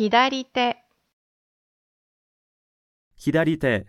左手左手